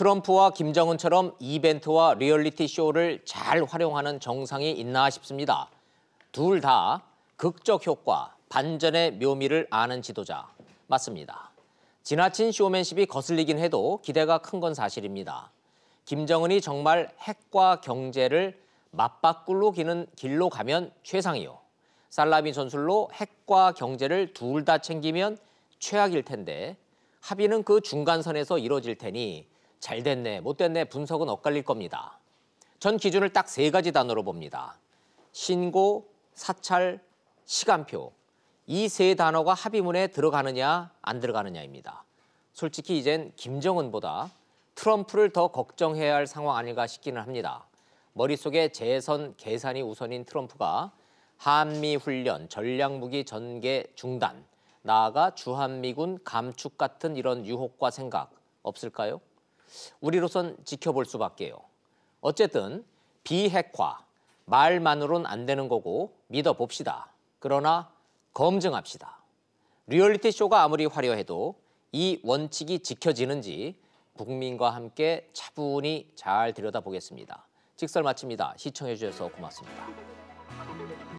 트럼프와 김정은처럼 이벤트와 리얼리티 쇼를 잘 활용하는 정상이 있나 싶습니다. 둘 다 극적 효과, 반전의 묘미를 아는 지도자. 맞습니다. 지나친 쇼맨십이 거슬리긴 해도 기대가 큰 건 사실입니다. 김정은이 정말 핵과 경제를 맞바꿀로 기는 길로 가면 최상이요. 살라빈 전술로 핵과 경제를 둘 다 챙기면 최악일 텐데 합의는 그 중간선에서 이뤄질 테니 잘 됐네, 못 됐네 분석은 엇갈릴 겁니다. 전 기준을 딱 세 가지 단어로 봅니다. 신고, 사찰, 시간표. 이 세 단어가 합의문에 들어가느냐 안 들어가느냐입니다. 솔직히 이젠 김정은보다 트럼프를 더 걱정해야 할 상황 아닐까 싶기는 합니다. 머릿속에 재선 계산이 우선인 트럼프가 한미 훈련, 전략무기 전개 중단, 나아가 주한미군 감축 같은 이런 유혹과 생각 없을까요? 우리로선 지켜볼 수밖에요. 어쨌든 비핵화 말만으론 안 되는 거고 믿어봅시다. 그러나 검증합시다. 리얼리티 쇼가 아무리 화려해도 이 원칙이 지켜지는지 국민과 함께 차분히 잘 들여다보겠습니다. 직설 마칩니다. 시청해 주셔서 고맙습니다.